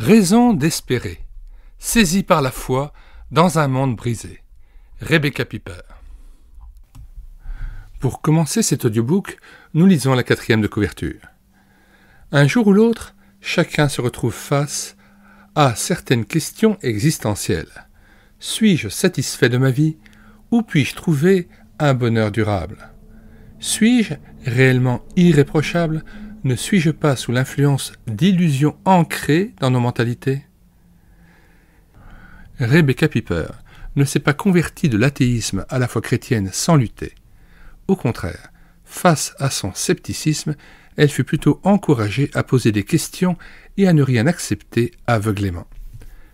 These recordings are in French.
Raison d'espérer, saisie par la foi dans un monde brisé. Rebecca Piper. Pour commencer cet audiobook, nous lisons la quatrième de couverture. Un jour ou l'autre, chacun se retrouve face à certaines questions existentielles. Suis-je satisfait de ma vie ou puis-je trouver un bonheur durable Suis-je réellement irréprochable ne suis-je pas sous l'influence d'illusions ancrées dans nos mentalités Rebecca Piper ne s'est pas convertie de l'athéisme à la foi chrétienne sans lutter. Au contraire, face à son scepticisme, elle fut plutôt encouragée à poser des questions et à ne rien accepter aveuglément.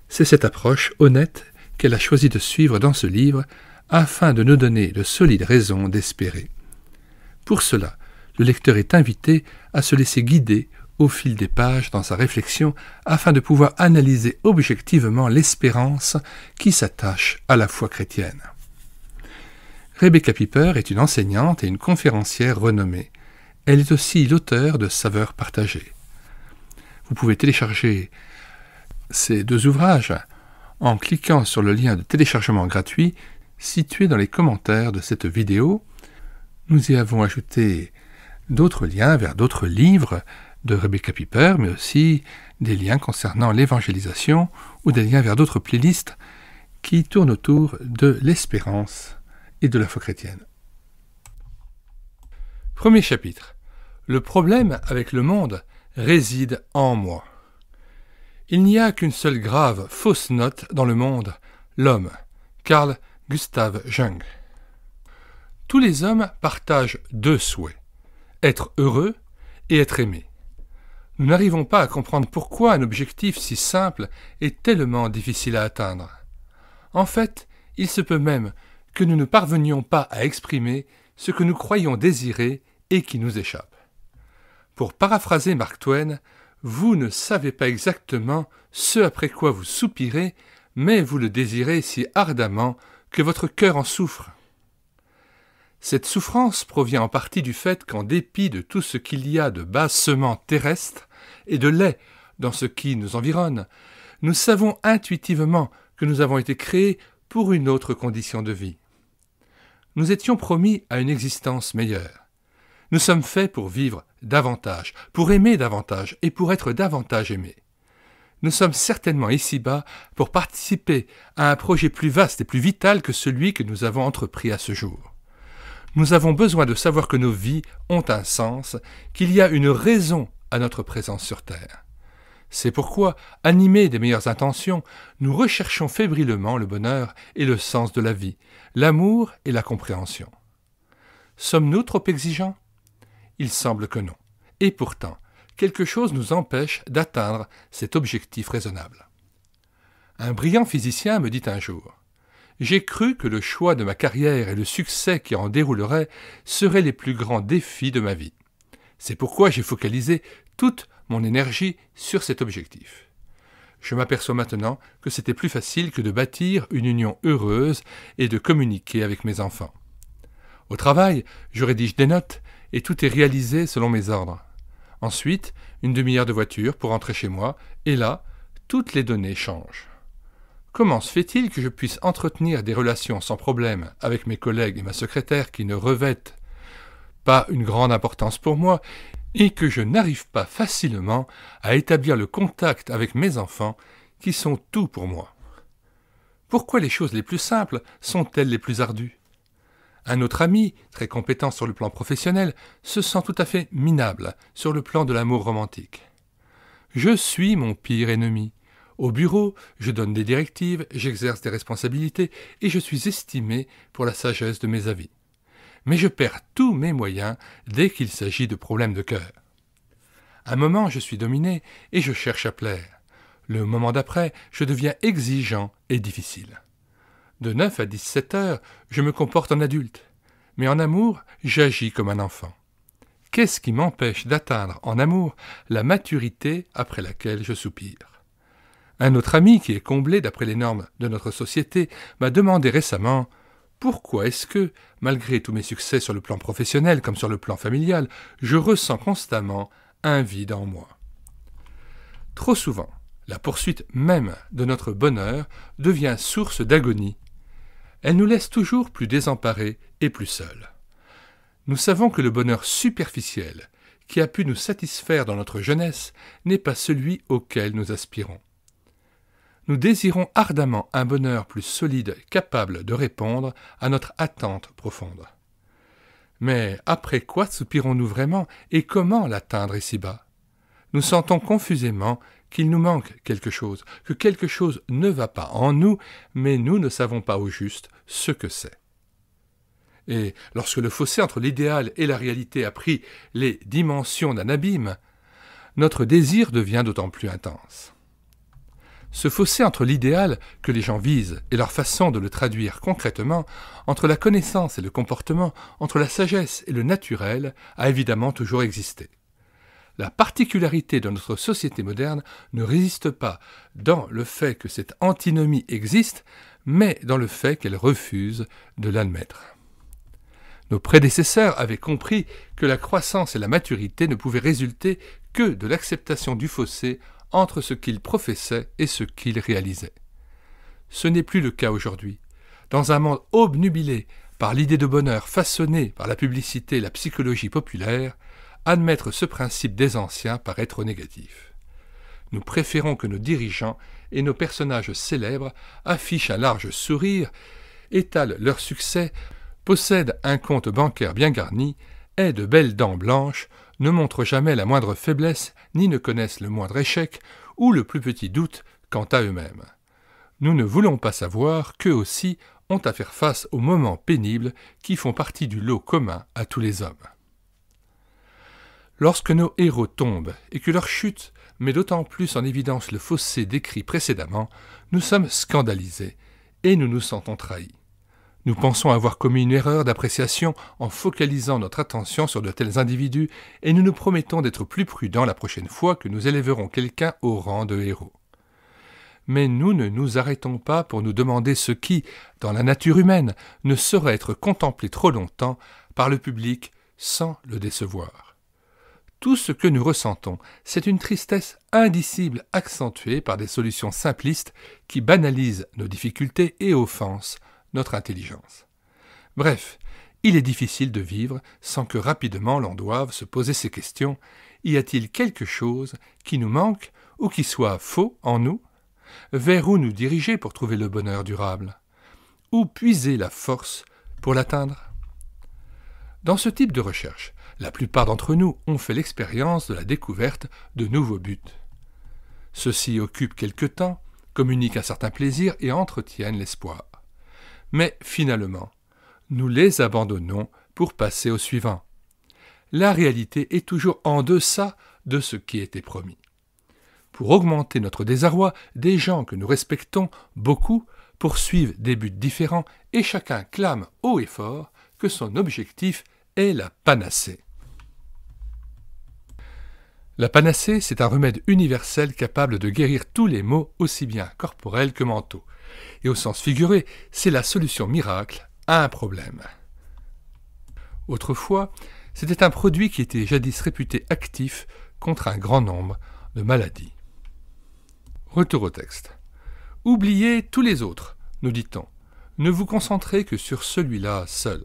C'est cette approche honnête qu'elle a choisi de suivre dans ce livre afin de nous donner de solides raisons d'espérer. Pour cela, le lecteur est invité à se laisser guider au fil des pages dans sa réflexion afin de pouvoir analyser objectivement l'espérance qui s'attache à la foi chrétienne. Rebecca Piper est une enseignante et une conférencière renommée. Elle est aussi l'auteur de Saveurs partagées. Vous pouvez télécharger ces deux ouvrages en cliquant sur le lien de téléchargement gratuit situé dans les commentaires de cette vidéo. Nous y avons ajouté d'autres liens vers d'autres livres de Rebecca Piper, mais aussi des liens concernant l'évangélisation ou des liens vers d'autres playlists qui tournent autour de l'espérance et de la foi chrétienne. Premier chapitre. Le problème avec le monde réside en moi. Il n'y a qu'une seule grave fausse note dans le monde, l'homme. Carl Gustav Jung. Tous les hommes partagent deux souhaits être heureux et être aimé. Nous n'arrivons pas à comprendre pourquoi un objectif si simple est tellement difficile à atteindre. En fait, il se peut même que nous ne parvenions pas à exprimer ce que nous croyons désirer et qui nous échappe. Pour paraphraser Mark Twain, vous ne savez pas exactement ce après quoi vous soupirez, mais vous le désirez si ardemment que votre cœur en souffre. Cette souffrance provient en partie du fait qu'en dépit de tout ce qu'il y a de bassement terrestre et de lait dans ce qui nous environne, nous savons intuitivement que nous avons été créés pour une autre condition de vie. Nous étions promis à une existence meilleure. Nous sommes faits pour vivre davantage, pour aimer davantage et pour être davantage aimés. Nous sommes certainement ici-bas pour participer à un projet plus vaste et plus vital que celui que nous avons entrepris à ce jour. Nous avons besoin de savoir que nos vies ont un sens, qu'il y a une raison à notre présence sur Terre. C'est pourquoi, animés des meilleures intentions, nous recherchons fébrilement le bonheur et le sens de la vie, l'amour et la compréhension. Sommes-nous trop exigeants Il semble que non. Et pourtant, quelque chose nous empêche d'atteindre cet objectif raisonnable. Un brillant physicien me dit un jour j'ai cru que le choix de ma carrière et le succès qui en déroulerait seraient les plus grands défis de ma vie. C'est pourquoi j'ai focalisé toute mon énergie sur cet objectif. Je m'aperçois maintenant que c'était plus facile que de bâtir une union heureuse et de communiquer avec mes enfants. Au travail, je rédige des notes et tout est réalisé selon mes ordres. Ensuite, une demi-heure de voiture pour rentrer chez moi, et là, toutes les données changent. Comment se fait-il que je puisse entretenir des relations sans problème avec mes collègues et ma secrétaire qui ne revêtent pas une grande importance pour moi et que je n'arrive pas facilement à établir le contact avec mes enfants qui sont tout pour moi Pourquoi les choses les plus simples sont-elles les plus ardues un autre ami, très compétent sur le plan professionnel, se sent tout à fait minable sur le plan de l'amour romantique. Je suis mon pire ennemi. Au bureau, je donne des directives, j'exerce des responsabilités, et je suis estimé pour la sagesse de mes avis. Mais je perds tous mes moyens dès qu'il s'agit de problèmes de cœur. Un moment, je suis dominé, et je cherche à plaire. Le moment d'après, je deviens exigeant et difficile. De 9 à 17 heures, je me comporte en adulte, mais en amour, j'agis comme un enfant. Qu'est-ce qui m'empêche d'atteindre en amour la maturité après laquelle je soupire un autre ami, qui est comblé d'après les normes de notre société, m'a demandé récemment Pourquoi est-ce que, malgré tous mes succès sur le plan professionnel comme sur le plan familial, je ressens constamment un vide en moi Trop souvent, la poursuite même de notre bonheur devient source d'agonie. Elle nous laisse toujours plus désemparés et plus seuls. Nous savons que le bonheur superficiel qui a pu nous satisfaire dans notre jeunesse n'est pas celui auquel nous aspirons nous désirons ardemment un bonheur plus solide capable de répondre à notre attente profonde. Mais après quoi soupirons-nous vraiment et comment l'atteindre ici-bas Nous sentons confusément qu'il nous manque quelque chose, que quelque chose ne va pas en nous, mais nous ne savons pas au juste ce que c'est. Et lorsque le fossé entre l'idéal et la réalité a pris les dimensions d'un abîme, notre désir devient d'autant plus intense. Ce fossé entre l'idéal que les gens visent et leur façon de le traduire concrètement, entre la connaissance et le comportement, entre la sagesse et le naturel, a évidemment toujours existé. La particularité de notre société moderne ne résiste pas dans le fait que cette antinomie existe, mais dans le fait qu'elle refuse de l'admettre. Nos prédécesseurs avaient compris que la croissance et la maturité ne pouvaient résulter que de l'acceptation du fossé entre ce qu'il professait et ce qu'il réalisait. Ce n'est plus le cas aujourd'hui. Dans un monde obnubilé par l'idée de bonheur façonnée par la publicité et la psychologie populaire, admettre ce principe des anciens paraît trop négatif. Nous préférons que nos dirigeants et nos personnages célèbres affichent un large sourire, étalent leur succès, possèdent un compte bancaire bien garni, aient de belles dents blanches, ne montrent jamais la moindre faiblesse, ni ne connaissent le moindre échec, ou le plus petit doute quant à eux-mêmes. Nous ne voulons pas savoir qu'eux aussi ont à faire face aux moments pénibles qui font partie du lot commun à tous les hommes. Lorsque nos héros tombent et que leur chute met d'autant plus en évidence le fossé décrit précédemment, nous sommes scandalisés et nous nous sentons trahis. Nous pensons avoir commis une erreur d'appréciation en focalisant notre attention sur de tels individus et nous nous promettons d'être plus prudents la prochaine fois que nous élèverons quelqu'un au rang de héros. Mais nous ne nous arrêtons pas pour nous demander ce qui, dans la nature humaine, ne saurait être contemplé trop longtemps par le public sans le décevoir. Tout ce que nous ressentons, c'est une tristesse indicible accentuée par des solutions simplistes qui banalisent nos difficultés et offenses, notre intelligence. Bref, il est difficile de vivre sans que rapidement l'on doive se poser ces questions. Y a-t-il quelque chose qui nous manque ou qui soit faux en nous Vers où nous diriger pour trouver le bonheur durable Où puiser la force pour l'atteindre Dans ce type de recherche, la plupart d'entre nous ont fait l'expérience de la découverte de nouveaux buts. Ceux-ci occupent quelque temps, communiquent un certain plaisir et entretiennent l'espoir mais finalement, nous les abandonnons pour passer au suivant. La réalité est toujours en deçà de ce qui était promis. Pour augmenter notre désarroi, des gens que nous respectons beaucoup poursuivent des buts différents et chacun clame haut et fort que son objectif est la panacée. La panacée, c'est un remède universel capable de guérir tous les maux aussi bien corporels que mentaux, et au sens figuré, c'est la solution miracle à un problème. Autrefois, c'était un produit qui était jadis réputé actif contre un grand nombre de maladies. Retour au texte. Oubliez tous les autres, nous dit-on. Ne vous concentrez que sur celui-là seul.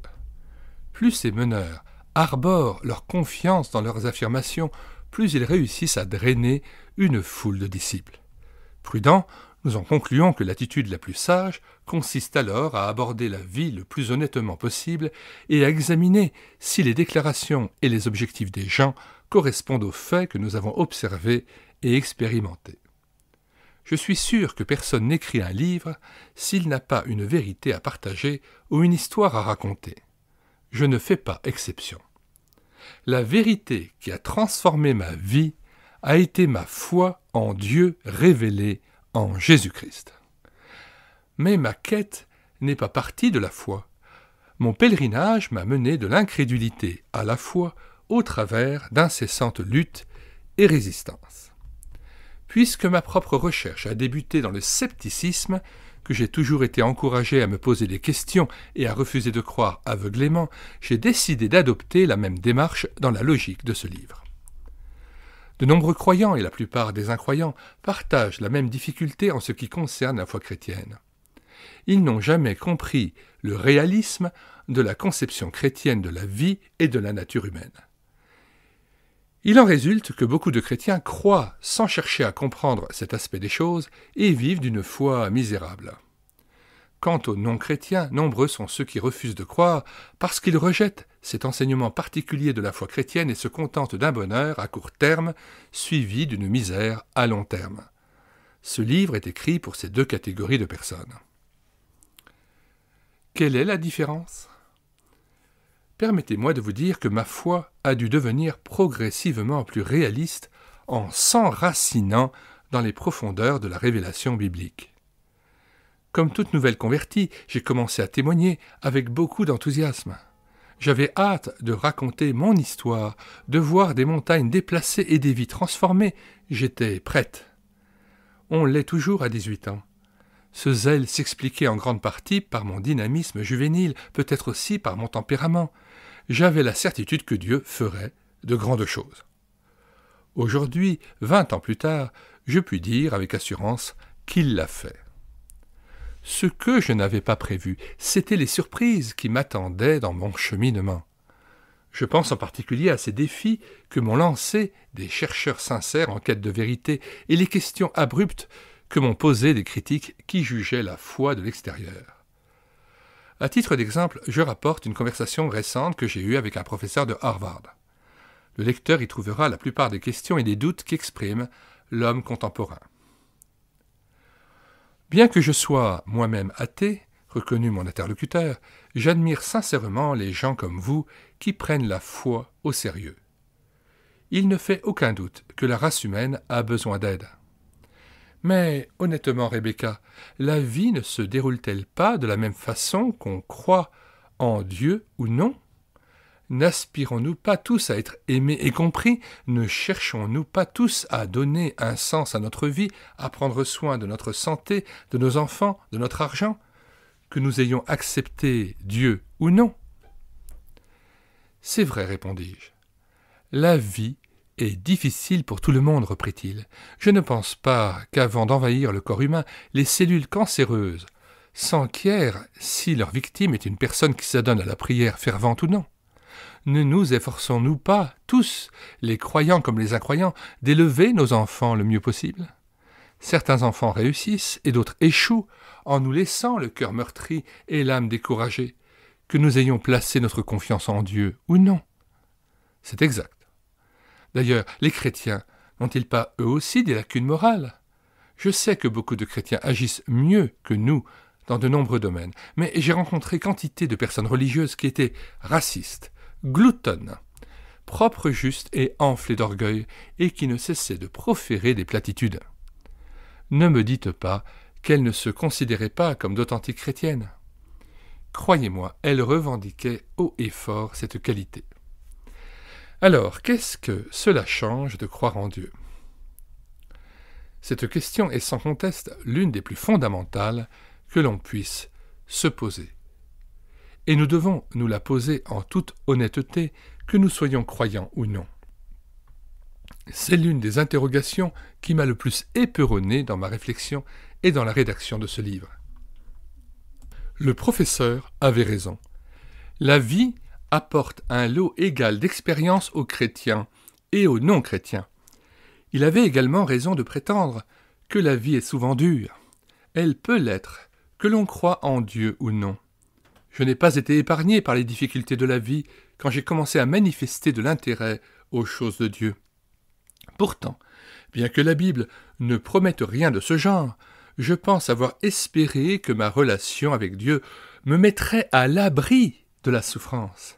Plus ces meneurs arborent leur confiance dans leurs affirmations, plus ils réussissent à drainer une foule de disciples. Prudent, nous en concluons que l'attitude la plus sage consiste alors à aborder la vie le plus honnêtement possible et à examiner si les déclarations et les objectifs des gens correspondent aux faits que nous avons observés et expérimentés. Je suis sûr que personne n'écrit un livre s'il n'a pas une vérité à partager ou une histoire à raconter. Je ne fais pas exception. La vérité qui a transformé ma vie a été ma foi en Dieu révélée en Jésus-Christ. Mais ma quête n'est pas partie de la foi. Mon pèlerinage m'a mené de l'incrédulité à la foi au travers d'incessantes luttes et résistances. Puisque ma propre recherche a débuté dans le scepticisme, que j'ai toujours été encouragé à me poser des questions et à refuser de croire aveuglément, j'ai décidé d'adopter la même démarche dans la logique de ce livre. De nombreux croyants et la plupart des incroyants partagent la même difficulté en ce qui concerne la foi chrétienne. Ils n'ont jamais compris le réalisme de la conception chrétienne de la vie et de la nature humaine. Il en résulte que beaucoup de chrétiens croient sans chercher à comprendre cet aspect des choses et vivent d'une foi misérable. Quant aux non-chrétiens, nombreux sont ceux qui refusent de croire parce qu'ils rejettent cet enseignement particulier de la foi chrétienne et se contente d'un bonheur à court terme suivi d'une misère à long terme. Ce livre est écrit pour ces deux catégories de personnes. Quelle est la différence Permettez-moi de vous dire que ma foi a dû devenir progressivement plus réaliste en s'enracinant dans les profondeurs de la révélation biblique. Comme toute nouvelle convertie, j'ai commencé à témoigner avec beaucoup d'enthousiasme. J'avais hâte de raconter mon histoire, de voir des montagnes déplacées et des vies transformées. J'étais prête. On l'est toujours à 18 ans. Ce zèle s'expliquait en grande partie par mon dynamisme juvénile, peut-être aussi par mon tempérament. J'avais la certitude que Dieu ferait de grandes choses. Aujourd'hui, vingt ans plus tard, je puis dire avec assurance qu'il l'a fait. Ce que je n'avais pas prévu, c'étaient les surprises qui m'attendaient dans mon cheminement. Je pense en particulier à ces défis que m'ont lancés des chercheurs sincères en quête de vérité et les questions abruptes que m'ont posées des critiques qui jugeaient la foi de l'extérieur. À titre d'exemple, je rapporte une conversation récente que j'ai eue avec un professeur de Harvard. Le lecteur y trouvera la plupart des questions et des doutes qu'exprime l'homme contemporain. Bien que je sois moi-même athée, reconnu mon interlocuteur, j'admire sincèrement les gens comme vous qui prennent la foi au sérieux. Il ne fait aucun doute que la race humaine a besoin d'aide. Mais honnêtement, Rebecca, la vie ne se déroule-t-elle pas de la même façon qu'on croit en Dieu ou non N'aspirons-nous pas tous à être aimés et compris Ne cherchons-nous pas tous à donner un sens à notre vie, à prendre soin de notre santé, de nos enfants, de notre argent Que nous ayons accepté Dieu ou non C'est vrai, répondis-je. La vie est difficile pour tout le monde, reprit-il. Je ne pense pas qu'avant d'envahir le corps humain, les cellules cancéreuses s'enquièrent si leur victime est une personne qui s'adonne à la prière fervente ou non ne nous efforçons-nous pas, tous, les croyants comme les incroyants, d'élever nos enfants le mieux possible Certains enfants réussissent et d'autres échouent en nous laissant le cœur meurtri et l'âme découragée, que nous ayons placé notre confiance en Dieu ou non. C'est exact. D'ailleurs, les chrétiens n'ont-ils pas eux aussi des lacunes morales Je sais que beaucoup de chrétiens agissent mieux que nous dans de nombreux domaines, mais j'ai rencontré quantité de personnes religieuses qui étaient racistes, gloutonne, propre juste et enflé d'orgueil, et qui ne cessait de proférer des platitudes. Ne me dites pas qu'elle ne se considérait pas comme d'authentique chrétienne. Croyez-moi, elle revendiquait haut et fort cette qualité. Alors, qu'est-ce que cela change de croire en Dieu Cette question est sans conteste l'une des plus fondamentales que l'on puisse se poser et nous devons nous la poser en toute honnêteté, que nous soyons croyants ou non. C'est l'une des interrogations qui m'a le plus éperonné dans ma réflexion et dans la rédaction de ce livre. Le professeur avait raison. La vie apporte un lot égal d'expérience aux chrétiens et aux non-chrétiens. Il avait également raison de prétendre que la vie est souvent dure. Elle peut l'être, que l'on croit en Dieu ou non. Je n'ai pas été épargné par les difficultés de la vie quand j'ai commencé à manifester de l'intérêt aux choses de Dieu. Pourtant, bien que la Bible ne promette rien de ce genre, je pense avoir espéré que ma relation avec Dieu me mettrait à l'abri de la souffrance.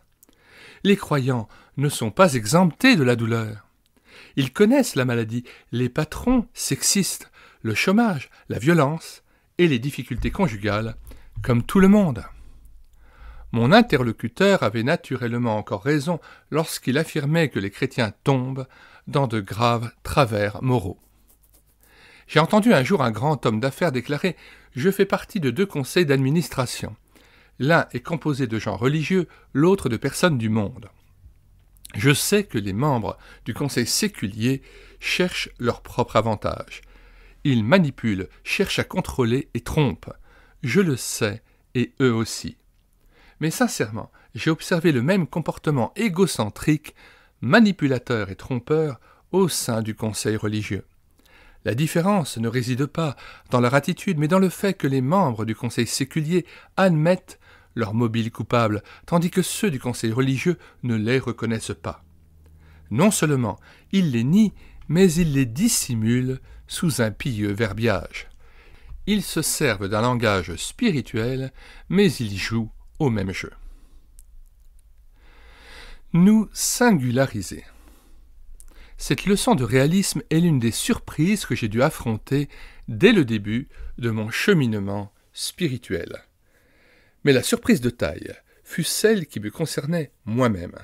Les croyants ne sont pas exemptés de la douleur. Ils connaissent la maladie, les patrons sexistes, le chômage, la violence et les difficultés conjugales, comme tout le monde. Mon interlocuteur avait naturellement encore raison lorsqu'il affirmait que les chrétiens tombent dans de graves travers moraux. J'ai entendu un jour un grand homme d'affaires déclarer Je fais partie de deux conseils d'administration. L'un est composé de gens religieux, l'autre de personnes du monde. Je sais que les membres du conseil séculier cherchent leur propre avantage. Ils manipulent, cherchent à contrôler et trompent. Je le sais, et eux aussi. Mais sincèrement, j'ai observé le même comportement égocentrique, manipulateur et trompeur au sein du Conseil religieux. La différence ne réside pas dans leur attitude, mais dans le fait que les membres du Conseil séculier admettent leurs mobiles coupables, tandis que ceux du Conseil religieux ne les reconnaissent pas. Non seulement ils les nient, mais ils les dissimulent sous un pieux verbiage. Ils se servent d'un langage spirituel, mais ils jouent au même jeu. Nous singulariser. Cette leçon de réalisme est l'une des surprises que j'ai dû affronter dès le début de mon cheminement spirituel. Mais la surprise de taille fut celle qui me concernait moi-même.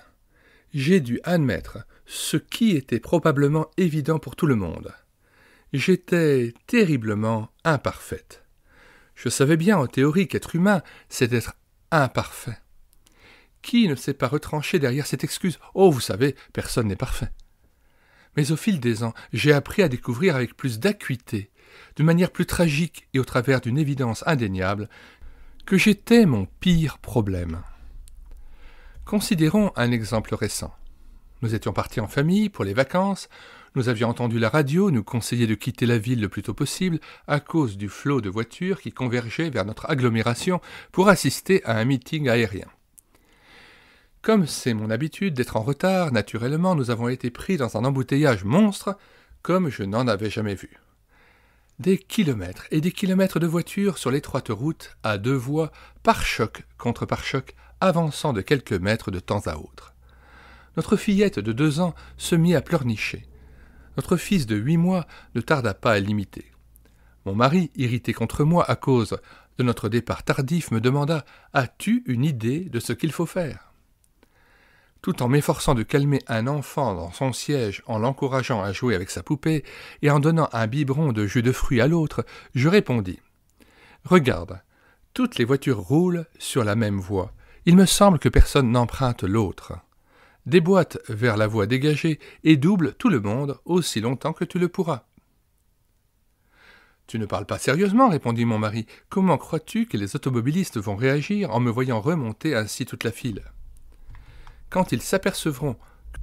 J'ai dû admettre ce qui était probablement évident pour tout le monde. J'étais terriblement imparfaite. Je savais bien en théorie qu'être humain, c'est être imparfait. Qui ne s'est pas retranché derrière cette excuse Oh, vous savez, personne n'est parfait. Mais au fil des ans, j'ai appris à découvrir avec plus d'acuité, de manière plus tragique et au travers d'une évidence indéniable, que j'étais mon pire problème. Considérons un exemple récent. Nous étions partis en famille pour les vacances, nous avions entendu la radio nous conseiller de quitter la ville le plus tôt possible à cause du flot de voitures qui convergeaient vers notre agglomération pour assister à un meeting aérien. Comme c'est mon habitude d'être en retard, naturellement nous avons été pris dans un embouteillage monstre comme je n'en avais jamais vu. Des kilomètres et des kilomètres de voitures sur l'étroite route à deux voies, par choc contre par choc, avançant de quelques mètres de temps à autre. Notre fillette de deux ans se mit à pleurnicher notre fils de huit mois ne tarda pas à l'imiter. Mon mari, irrité contre moi à cause de notre départ tardif, me demanda As-tu une idée de ce qu'il faut faire Tout en m'efforçant de calmer un enfant dans son siège, en l'encourageant à jouer avec sa poupée et en donnant un biberon de jus de fruits à l'autre, je répondis Regarde, toutes les voitures roulent sur la même voie. Il me semble que personne n'emprunte l'autre déboîte vers la voie dégagée et double tout le monde aussi longtemps que tu le pourras. Tu ne parles pas sérieusement, répondit mon mari. Comment crois-tu que les automobilistes vont réagir en me voyant remonter ainsi toute la file Quand ils s'apercevront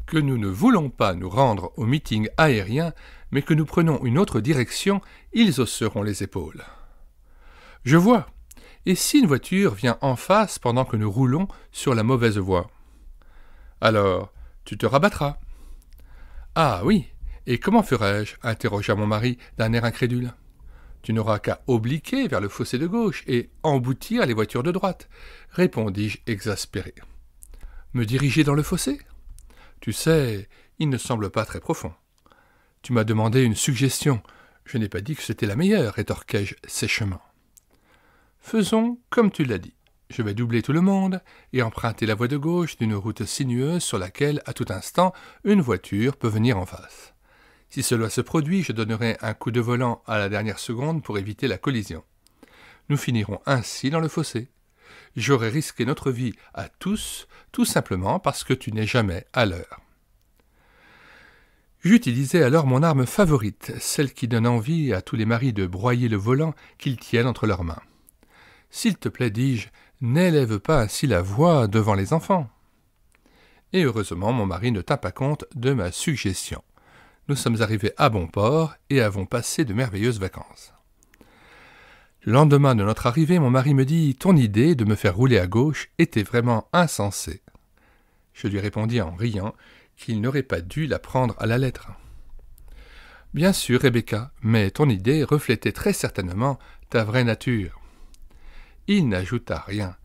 que nous ne voulons pas nous rendre au meeting aérien, mais que nous prenons une autre direction, ils hausseront les épaules. Je vois. Et si une voiture vient en face pendant que nous roulons sur la mauvaise voie alors, tu te rabattras. Ah oui, et comment ferai-je interrogea mon mari d'un air incrédule. Tu n'auras qu'à obliquer vers le fossé de gauche et emboutir les voitures de droite, répondis-je exaspéré. Me diriger dans le fossé Tu sais, il ne semble pas très profond. Tu m'as demandé une suggestion. Je n'ai pas dit que c'était la meilleure, rétorquai-je sèchement. Faisons comme tu l'as dit. Je vais doubler tout le monde et emprunter la voie de gauche d'une route sinueuse sur laquelle, à tout instant, une voiture peut venir en face. Si cela se produit, je donnerai un coup de volant à la dernière seconde pour éviter la collision. Nous finirons ainsi dans le fossé. J'aurai risqué notre vie à tous, tout simplement parce que tu n'es jamais à l'heure. J'utilisais alors mon arme favorite, celle qui donne envie à tous les maris de broyer le volant qu'ils tiennent entre leurs mains. S'il te plaît, dis-je, n'élève pas ainsi la voix devant les enfants. Et heureusement, mon mari ne t'a pas compte de ma suggestion. Nous sommes arrivés à bon port et avons passé de merveilleuses vacances. Le lendemain de notre arrivée, mon mari me dit Ton idée de me faire rouler à gauche était vraiment insensée. Je lui répondis en riant qu'il n'aurait pas dû la prendre à la lettre. Bien sûr, Rebecca, mais ton idée reflétait très certainement ta vraie nature il n'ajouta rien,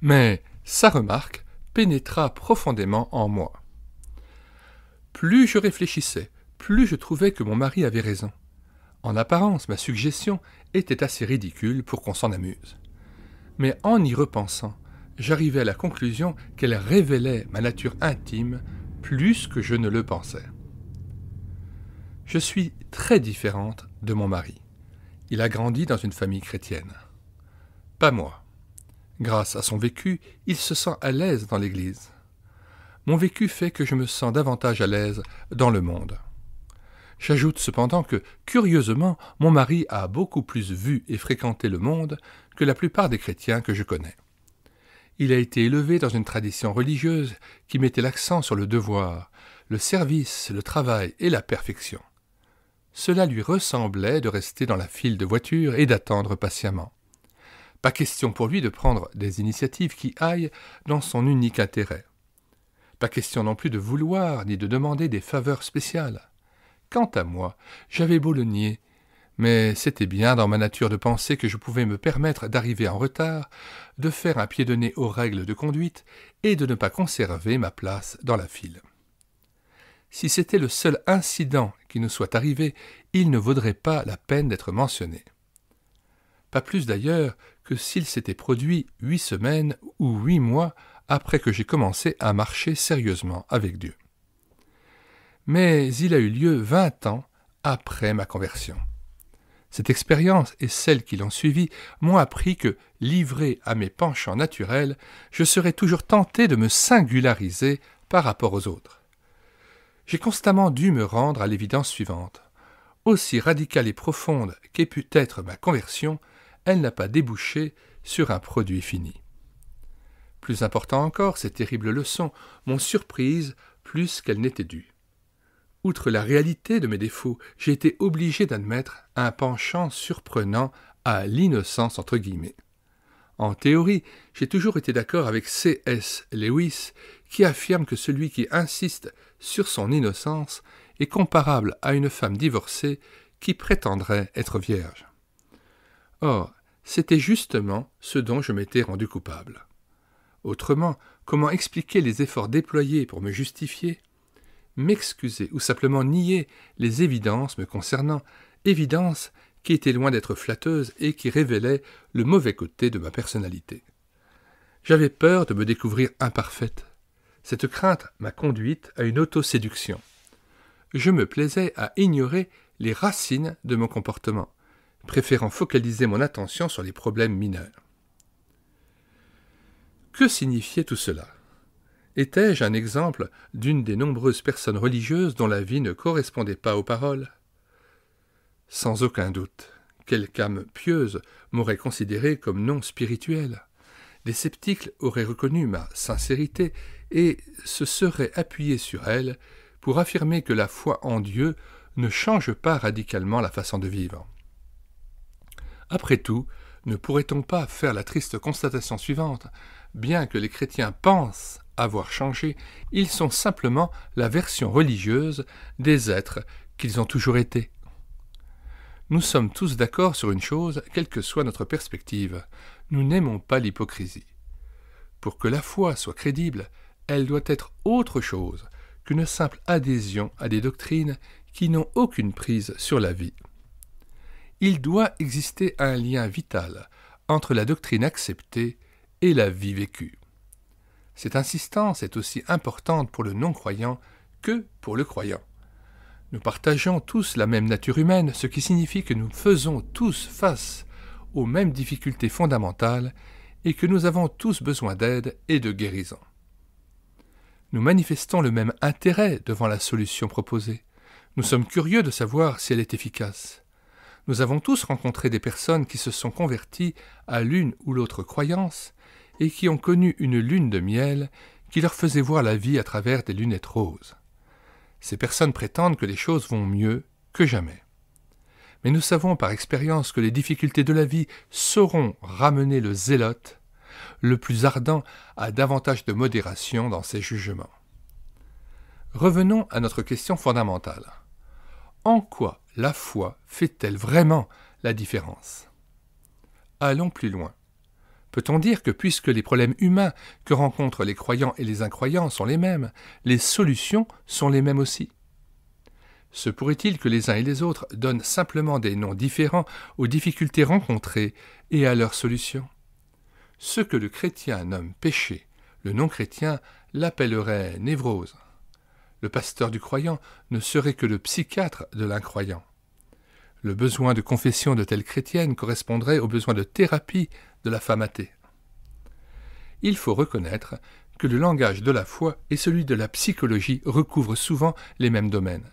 mais sa remarque pénétra profondément en moi. Plus je réfléchissais, plus je trouvais que mon mari avait raison. En apparence, ma suggestion était assez ridicule pour qu'on s'en amuse. Mais en y repensant, j'arrivais à la conclusion qu'elle révélait ma nature intime plus que je ne le pensais. Je suis très différente de mon mari. Il a grandi dans une famille chrétienne. Pas moi. Grâce à son vécu, il se sent à l'aise dans l'Église. Mon vécu fait que je me sens davantage à l'aise dans le monde. J'ajoute cependant que, curieusement, mon mari a beaucoup plus vu et fréquenté le monde que la plupart des chrétiens que je connais. Il a été élevé dans une tradition religieuse qui mettait l'accent sur le devoir, le service, le travail et la perfection. Cela lui ressemblait de rester dans la file de voiture et d'attendre patiemment. Pas question pour lui de prendre des initiatives qui aillent dans son unique intérêt. Pas question non plus de vouloir ni de demander des faveurs spéciales. Quant à moi, j'avais beau le nier, mais c'était bien dans ma nature de penser que je pouvais me permettre d'arriver en retard, de faire un pied de nez aux règles de conduite et de ne pas conserver ma place dans la file. Si c'était le seul incident qui nous soit arrivé, il ne vaudrait pas la peine d'être mentionné. Pas plus d'ailleurs que s'il s'était produit huit semaines ou huit mois après que j'ai commencé à marcher sérieusement avec Dieu. Mais il a eu lieu vingt ans après ma conversion. Cette expérience et celles qui l'ont suivie m'ont appris que, livré à mes penchants naturels, je serais toujours tenté de me singulariser par rapport aux autres. J'ai constamment dû me rendre à l'évidence suivante. Aussi radicale et profonde qu'ait pu être ma conversion, elle n'a pas débouché sur un produit fini. Plus important encore, ces terribles leçons m'ont surprise plus qu'elles n'étaient dues. Outre la réalité de mes défauts, j'ai été obligé d'admettre un penchant surprenant à l'innocence entre guillemets. En théorie, j'ai toujours été d'accord avec C.S. Lewis, qui affirme que celui qui insiste sur son innocence est comparable à une femme divorcée qui prétendrait être vierge. Or, c'était justement ce dont je m'étais rendu coupable. Autrement, comment expliquer les efforts déployés pour me justifier M'excuser ou simplement nier les évidences me concernant, évidences qui étaient loin d'être flatteuses et qui révélaient le mauvais côté de ma personnalité. J'avais peur de me découvrir imparfaite. Cette crainte m'a conduite à une autoséduction. Je me plaisais à ignorer les racines de mon comportement, préférant focaliser mon attention sur les problèmes mineurs. Que signifiait tout cela Étais-je un exemple d'une des nombreuses personnes religieuses dont la vie ne correspondait pas aux paroles Sans aucun doute, quelque âme pieuse m'aurait considéré comme non spirituel. des sceptiques auraient reconnu ma sincérité et se seraient appuyés sur elle pour affirmer que la foi en Dieu ne change pas radicalement la façon de vivre. Après tout, ne pourrait-on pas faire la triste constatation suivante Bien que les chrétiens pensent avoir changé, ils sont simplement la version religieuse des êtres qu'ils ont toujours été. Nous sommes tous d'accord sur une chose, quelle que soit notre perspective, nous n'aimons pas l'hypocrisie. Pour que la foi soit crédible, elle doit être autre chose qu'une simple adhésion à des doctrines qui n'ont aucune prise sur la vie il doit exister un lien vital entre la doctrine acceptée et la vie vécue. Cette insistance est aussi importante pour le non-croyant que pour le croyant. Nous partageons tous la même nature humaine, ce qui signifie que nous faisons tous face aux mêmes difficultés fondamentales et que nous avons tous besoin d'aide et de guérison. Nous manifestons le même intérêt devant la solution proposée. Nous sommes curieux de savoir si elle est efficace. Nous avons tous rencontré des personnes qui se sont converties à l'une ou l'autre croyance et qui ont connu une lune de miel qui leur faisait voir la vie à travers des lunettes roses. Ces personnes prétendent que les choses vont mieux que jamais. Mais nous savons par expérience que les difficultés de la vie sauront ramener le zélote, le plus ardent, à davantage de modération dans ses jugements. Revenons à notre question fondamentale en quoi la foi fait-elle vraiment la différence Allons plus loin. Peut-on dire que puisque les problèmes humains que rencontrent les croyants et les incroyants sont les mêmes, les solutions sont les mêmes aussi Se pourrait-il que les uns et les autres donnent simplement des noms différents aux difficultés rencontrées et à leurs solutions Ce que le chrétien nomme péché, le non-chrétien l'appellerait névrose le pasteur du croyant ne serait que le psychiatre de l'incroyant. Le besoin de confession de telle chrétienne correspondrait au besoin de thérapie de la femme athée. Il faut reconnaître que le langage de la foi et celui de la psychologie recouvrent souvent les mêmes domaines.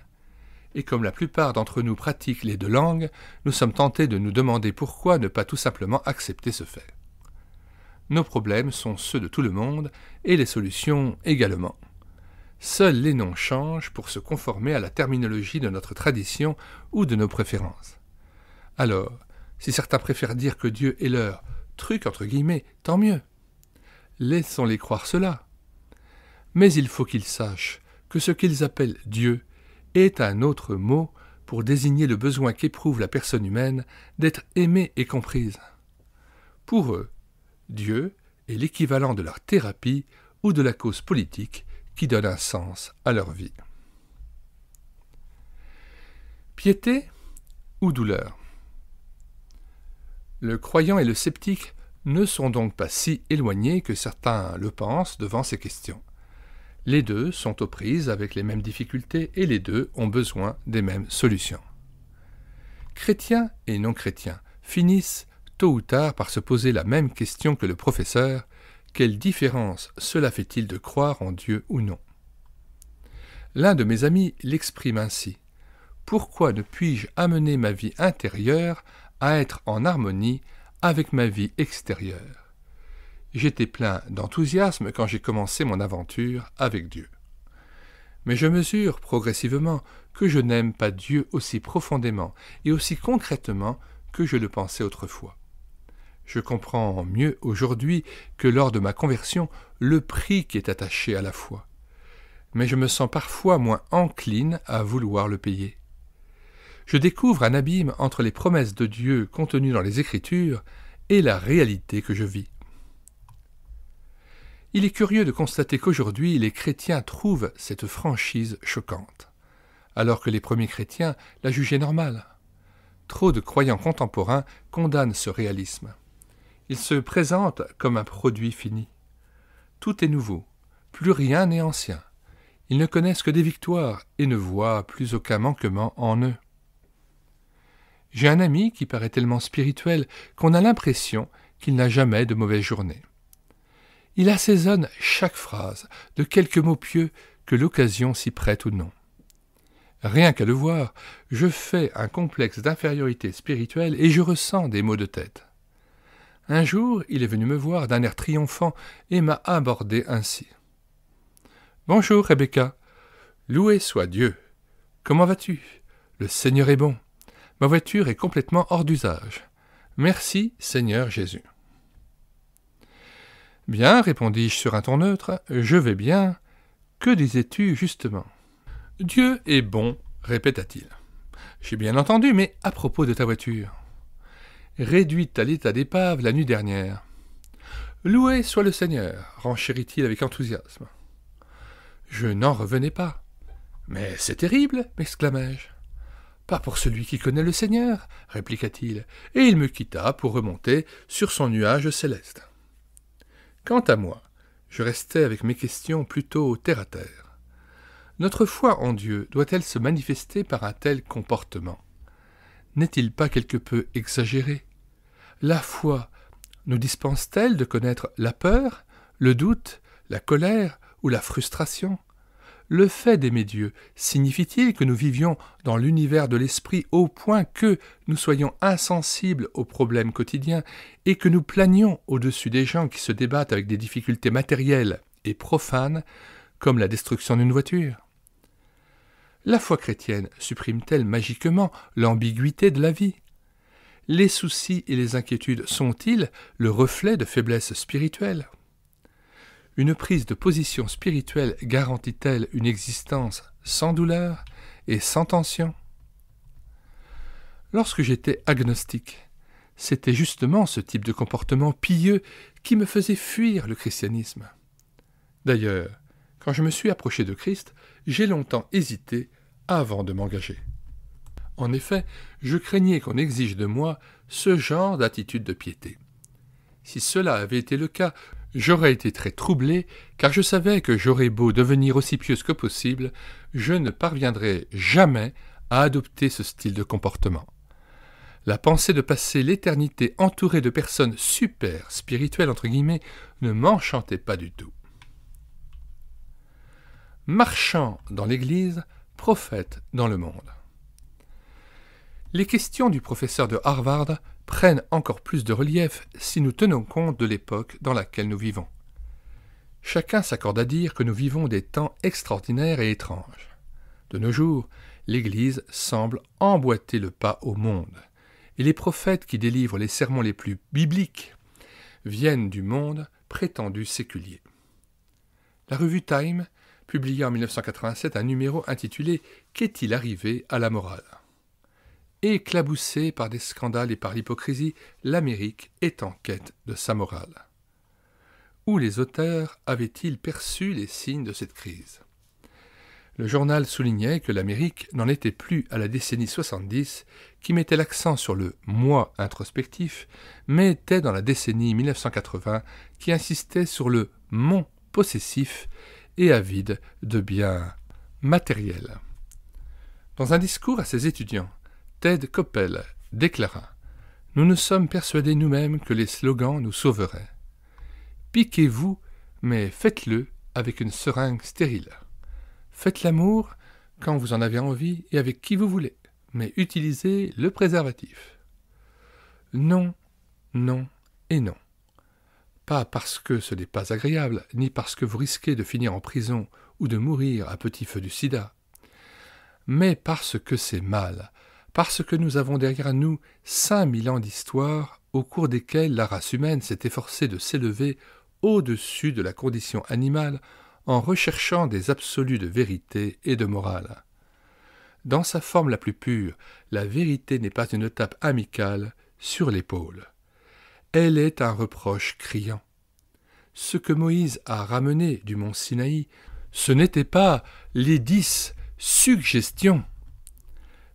Et comme la plupart d'entre nous pratiquent les deux langues, nous sommes tentés de nous demander pourquoi ne pas tout simplement accepter ce fait. Nos problèmes sont ceux de tout le monde et les solutions également. Seuls les noms changent pour se conformer à la terminologie de notre tradition ou de nos préférences. Alors, si certains préfèrent dire que Dieu est leur truc, entre guillemets, tant mieux. Laissons-les croire cela. Mais il faut qu'ils sachent que ce qu'ils appellent Dieu est un autre mot pour désigner le besoin qu'éprouve la personne humaine d'être aimée et comprise. Pour eux, Dieu est l'équivalent de leur thérapie ou de la cause politique qui donne un sens à leur vie. Piété ou douleur Le croyant et le sceptique ne sont donc pas si éloignés que certains le pensent devant ces questions. Les deux sont aux prises avec les mêmes difficultés et les deux ont besoin des mêmes solutions. Chrétiens et non-chrétiens finissent tôt ou tard par se poser la même question que le professeur quelle différence cela fait-il de croire en Dieu ou non L'un de mes amis l'exprime ainsi. Pourquoi ne puis-je amener ma vie intérieure à être en harmonie avec ma vie extérieure J'étais plein d'enthousiasme quand j'ai commencé mon aventure avec Dieu. Mais je mesure progressivement que je n'aime pas Dieu aussi profondément et aussi concrètement que je le pensais autrefois. Je comprends mieux aujourd'hui que lors de ma conversion le prix qui est attaché à la foi. Mais je me sens parfois moins encline à vouloir le payer. Je découvre un abîme entre les promesses de Dieu contenues dans les Écritures et la réalité que je vis. Il est curieux de constater qu'aujourd'hui les chrétiens trouvent cette franchise choquante, alors que les premiers chrétiens la jugeaient normale. Trop de croyants contemporains condamnent ce réalisme. Il se présente comme un produit fini. Tout est nouveau, plus rien n'est ancien. Ils ne connaissent que des victoires et ne voient plus aucun manquement en eux. J'ai un ami qui paraît tellement spirituel qu'on a l'impression qu'il n'a jamais de mauvaise journée. Il assaisonne chaque phrase de quelques mots pieux que l'occasion s'y prête ou non. Rien qu'à le voir, je fais un complexe d'infériorité spirituelle et je ressens des maux de tête. Un jour, il est venu me voir d'un air triomphant et m'a abordé ainsi. Bonjour, Rebecca. Loué soit Dieu. Comment vas-tu Le Seigneur est bon. Ma voiture est complètement hors d'usage. Merci, Seigneur Jésus. Bien, répondis-je sur un ton neutre, je vais bien. Que disais-tu justement Dieu est bon, répéta-t-il. J'ai bien entendu, mais à propos de ta voiture réduite à l'état d'épave la nuit dernière. Loué soit le Seigneur, renchérit-il avec enthousiasme. Je n'en revenais pas. Mais c'est terrible, m'exclamai-je. Pas pour celui qui connaît le Seigneur, répliqua-t-il, et il me quitta pour remonter sur son nuage céleste. Quant à moi, je restais avec mes questions plutôt terre à terre. Notre foi en Dieu doit-elle se manifester par un tel comportement n'est-il pas quelque peu exagéré La foi nous dispense-t-elle de connaître la peur, le doute, la colère ou la frustration Le fait d'aimer Dieu signifie-t-il que nous vivions dans l'univers de l'esprit au point que nous soyons insensibles aux problèmes quotidiens et que nous planions au-dessus des gens qui se débattent avec des difficultés matérielles et profanes comme la destruction d'une voiture la foi chrétienne supprime-t-elle magiquement l'ambiguïté de la vie Les soucis et les inquiétudes sont-ils le reflet de faiblesses spirituelles Une prise de position spirituelle garantit-elle une existence sans douleur et sans tension Lorsque j'étais agnostique, c'était justement ce type de comportement pieux qui me faisait fuir le christianisme. D'ailleurs, quand je me suis approché de Christ, j'ai longtemps hésité avant de m'engager. En effet, je craignais qu'on exige de moi ce genre d'attitude de piété. Si cela avait été le cas, j'aurais été très troublé, car je savais que j'aurais beau devenir aussi pieuse que possible, je ne parviendrais jamais à adopter ce style de comportement. La pensée de passer l'éternité entourée de personnes super spirituelles entre guillemets ne m'enchantait pas du tout. Marchant dans l'église, Prophètes dans le monde. Les questions du professeur de Harvard prennent encore plus de relief si nous tenons compte de l'époque dans laquelle nous vivons. Chacun s'accorde à dire que nous vivons des temps extraordinaires et étranges. De nos jours, l'Église semble emboîter le pas au monde, et les prophètes qui délivrent les sermons les plus bibliques viennent du monde prétendu séculier. La revue Time publié en 1987 un numéro intitulé Qu'est-il arrivé à la morale Éclaboussé par des scandales et par l'hypocrisie, l'Amérique est en quête de sa morale. Où les auteurs avaient-ils perçu les signes de cette crise Le journal soulignait que l'Amérique n'en était plus à la décennie 70 qui mettait l'accent sur le moi introspectif, mais était dans la décennie 1980 qui insistait sur le mon possessif et avide de biens matériels. Dans un discours à ses étudiants, Ted Koppel déclara Nous nous sommes persuadés nous-mêmes que les slogans nous sauveraient. Piquez-vous, mais faites-le avec une seringue stérile. Faites l'amour quand vous en avez envie et avec qui vous voulez, mais utilisez le préservatif. Non, non et non pas parce que ce n'est pas agréable, ni parce que vous risquez de finir en prison ou de mourir à petit feu du sida, mais parce que c'est mal, parce que nous avons derrière nous 5000 ans d'histoire au cours desquelles la race humaine s'est efforcée de s'élever au-dessus de la condition animale en recherchant des absolus de vérité et de morale. Dans sa forme la plus pure, la vérité n'est pas une tape amicale sur l'épaule elle est un reproche criant. Ce que Moïse a ramené du mont Sinaï, ce n'était pas les dix suggestions.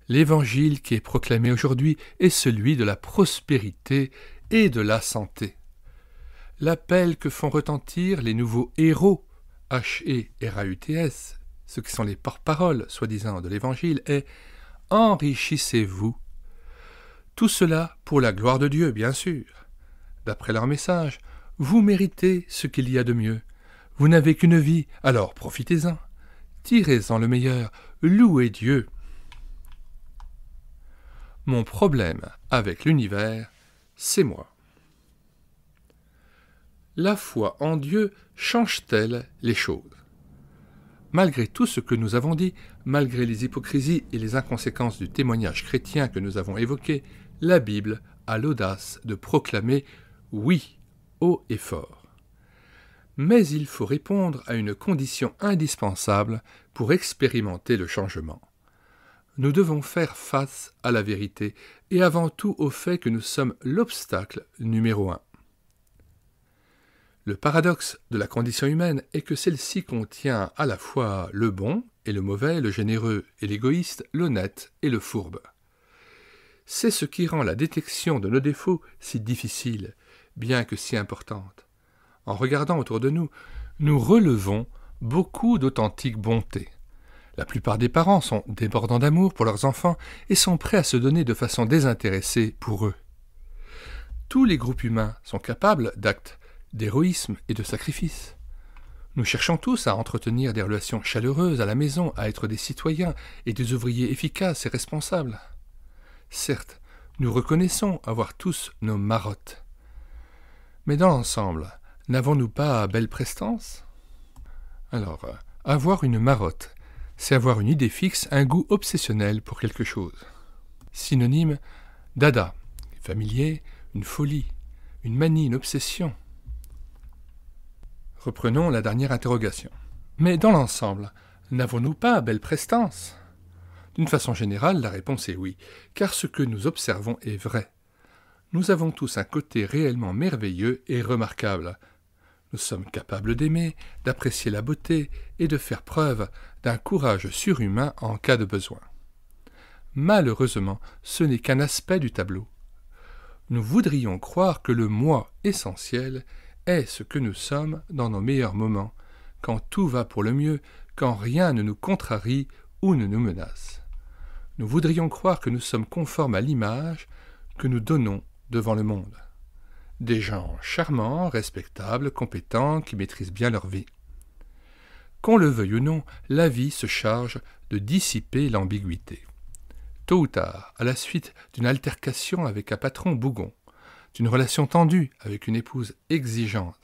L'évangile qui est proclamé aujourd'hui est celui de la prospérité et de la santé. L'appel que font retentir les nouveaux héros, H-E-R-A-U-T-S, ceux qui sont les porte-paroles, soi-disant, de l'évangile, est Enrichissez-vous. Tout cela pour la gloire de Dieu, bien sûr d'après leur message, vous méritez ce qu'il y a de mieux. Vous n'avez qu'une vie, alors profitez-en. Tirez-en le meilleur, louez Dieu. Mon problème avec l'univers, c'est moi. La foi en Dieu change-t-elle les choses Malgré tout ce que nous avons dit, malgré les hypocrisies et les inconséquences du témoignage chrétien que nous avons évoqué, la Bible a l'audace de proclamer oui, haut et fort. Mais il faut répondre à une condition indispensable pour expérimenter le changement. Nous devons faire face à la vérité et avant tout au fait que nous sommes l'obstacle numéro un. Le paradoxe de la condition humaine est que celle-ci contient à la fois le bon et le mauvais, le généreux et l'égoïste, l'honnête et le fourbe. C'est ce qui rend la détection de nos défauts si difficile, bien que si importante. En regardant autour de nous, nous relevons beaucoup d'authentiques bontés. La plupart des parents sont débordants d'amour pour leurs enfants et sont prêts à se donner de façon désintéressée pour eux. Tous les groupes humains sont capables d'actes d'héroïsme et de sacrifice. Nous cherchons tous à entretenir des relations chaleureuses à la maison, à être des citoyens et des ouvriers efficaces et responsables. Certes, nous reconnaissons avoir tous nos marottes. Mais dans l'ensemble, n'avons-nous pas belle prestance Alors, euh, avoir une marotte, c'est avoir une idée fixe, un goût obsessionnel pour quelque chose. Synonyme dada, familier, une folie, une manie, une obsession. Reprenons la dernière interrogation. Mais dans l'ensemble, n'avons-nous pas belle prestance D'une façon générale, la réponse est oui, car ce que nous observons est vrai nous avons tous un côté réellement merveilleux et remarquable. Nous sommes capables d'aimer, d'apprécier la beauté et de faire preuve d'un courage surhumain en cas de besoin. Malheureusement, ce n'est qu'un aspect du tableau. Nous voudrions croire que le moi essentiel est ce que nous sommes dans nos meilleurs moments, quand tout va pour le mieux, quand rien ne nous contrarie ou ne nous menace. Nous voudrions croire que nous sommes conformes à l'image que nous donnons devant le monde. Des gens charmants, respectables, compétents, qui maîtrisent bien leur vie. Qu'on le veuille ou non, la vie se charge de dissiper l'ambiguïté. Tôt ou tard, à la suite d'une altercation avec un patron bougon, d'une relation tendue avec une épouse exigeante,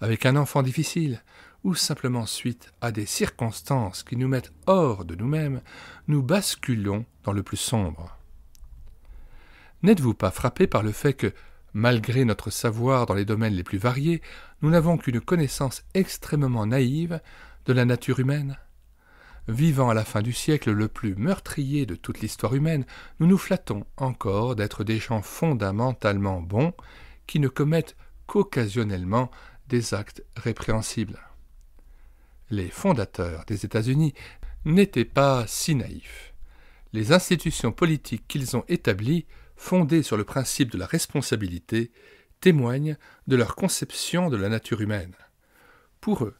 avec un enfant difficile, ou simplement suite à des circonstances qui nous mettent hors de nous-mêmes, nous basculons dans le plus sombre. N'êtes-vous pas frappé par le fait que, malgré notre savoir dans les domaines les plus variés, nous n'avons qu'une connaissance extrêmement naïve de la nature humaine Vivant à la fin du siècle le plus meurtrier de toute l'histoire humaine, nous nous flattons encore d'être des gens fondamentalement bons qui ne commettent qu'occasionnellement des actes répréhensibles. Les fondateurs des États-Unis n'étaient pas si naïfs. Les institutions politiques qu'ils ont établies fondés sur le principe de la responsabilité, témoignent de leur conception de la nature humaine. Pour eux,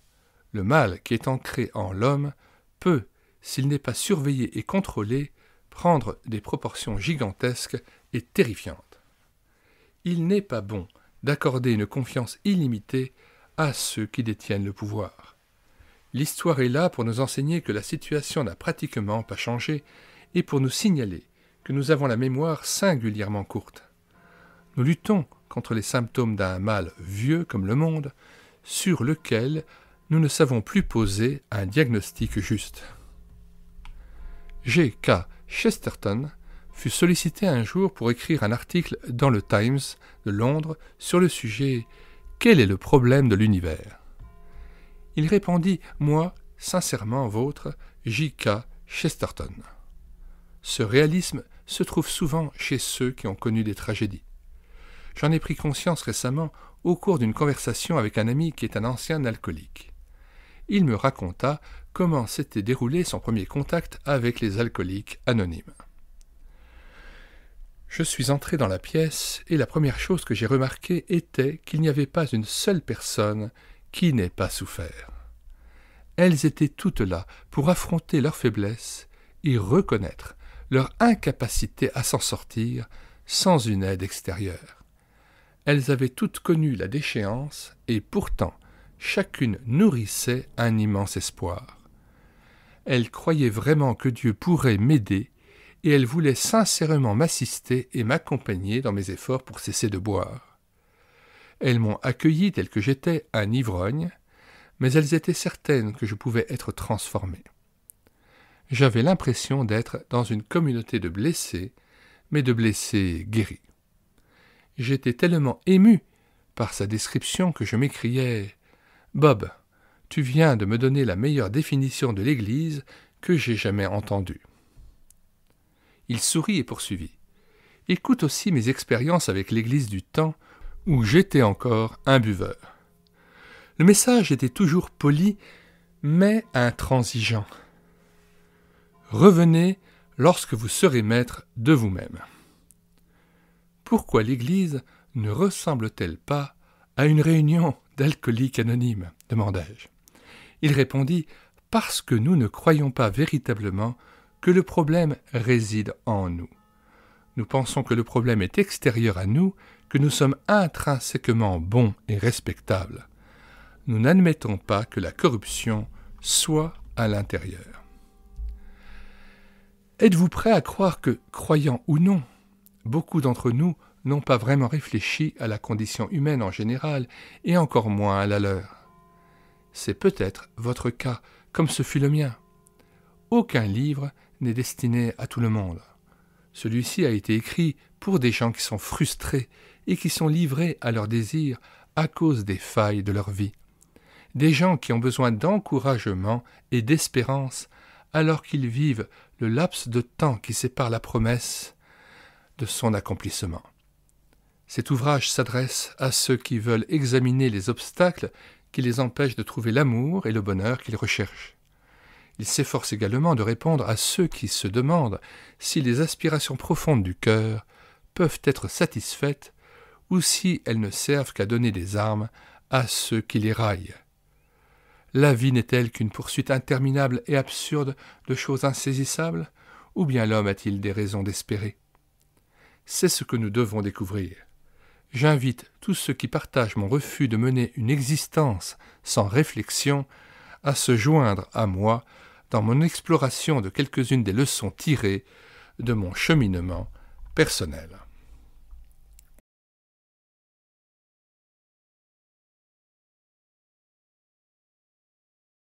le mal qui est ancré en l'homme peut, s'il n'est pas surveillé et contrôlé, prendre des proportions gigantesques et terrifiantes. Il n'est pas bon d'accorder une confiance illimitée à ceux qui détiennent le pouvoir. L'histoire est là pour nous enseigner que la situation n'a pratiquement pas changé et pour nous signaler nous avons la mémoire singulièrement courte. Nous luttons contre les symptômes d'un mal vieux comme le monde, sur lequel nous ne savons plus poser un diagnostic juste. G. K. Chesterton fut sollicité un jour pour écrire un article dans le Times de Londres sur le sujet Quel est le problème de l'univers Il répondit Moi, sincèrement vôtre, J.K. Chesterton. Ce réalisme se trouve souvent chez ceux qui ont connu des tragédies. J'en ai pris conscience récemment au cours d'une conversation avec un ami qui est un ancien alcoolique. Il me raconta comment s'était déroulé son premier contact avec les alcooliques anonymes. Je suis entré dans la pièce et la première chose que j'ai remarquée était qu'il n'y avait pas une seule personne qui n'ait pas souffert. Elles étaient toutes là pour affronter leurs faiblesses et reconnaître leur incapacité à s'en sortir sans une aide extérieure. Elles avaient toutes connu la déchéance, et pourtant chacune nourrissait un immense espoir. Elles croyaient vraiment que Dieu pourrait m'aider, et elles voulaient sincèrement m'assister et m'accompagner dans mes efforts pour cesser de boire. Elles m'ont accueilli tel que j'étais, un ivrogne, mais elles étaient certaines que je pouvais être transformé j'avais l'impression d'être dans une communauté de blessés, mais de blessés guéris. J'étais tellement ému par sa description que je m'écriais Bob, tu viens de me donner la meilleure définition de l'Église que j'ai jamais entendue. Il sourit et poursuivit. Écoute aussi mes expériences avec l'Église du temps où j'étais encore un buveur. Le message était toujours poli, mais intransigeant. Revenez lorsque vous serez maître de vous-même. Pourquoi l'Église ne ressemble-t-elle pas à une réunion d'alcooliques anonymes demandai-je. Il répondit Parce que nous ne croyons pas véritablement que le problème réside en nous. Nous pensons que le problème est extérieur à nous, que nous sommes intrinsèquement bons et respectables. Nous n'admettons pas que la corruption soit à l'intérieur. Êtes-vous prêt à croire que, croyant ou non, beaucoup d'entre nous n'ont pas vraiment réfléchi à la condition humaine en général et encore moins à la leur C'est peut-être votre cas, comme ce fut le mien. Aucun livre n'est destiné à tout le monde. Celui-ci a été écrit pour des gens qui sont frustrés et qui sont livrés à leurs désirs à cause des failles de leur vie. Des gens qui ont besoin d'encouragement et d'espérance alors qu'ils vivent le laps de temps qui sépare la promesse de son accomplissement. Cet ouvrage s'adresse à ceux qui veulent examiner les obstacles qui les empêchent de trouver l'amour et le bonheur qu'ils recherchent. Il s'efforce également de répondre à ceux qui se demandent si les aspirations profondes du cœur peuvent être satisfaites ou si elles ne servent qu'à donner des armes à ceux qui les raillent. La vie n'est-elle qu'une poursuite interminable et absurde de choses insaisissables Ou bien l'homme a-t-il des raisons d'espérer C'est ce que nous devons découvrir. J'invite tous ceux qui partagent mon refus de mener une existence sans réflexion à se joindre à moi dans mon exploration de quelques-unes des leçons tirées de mon cheminement personnel.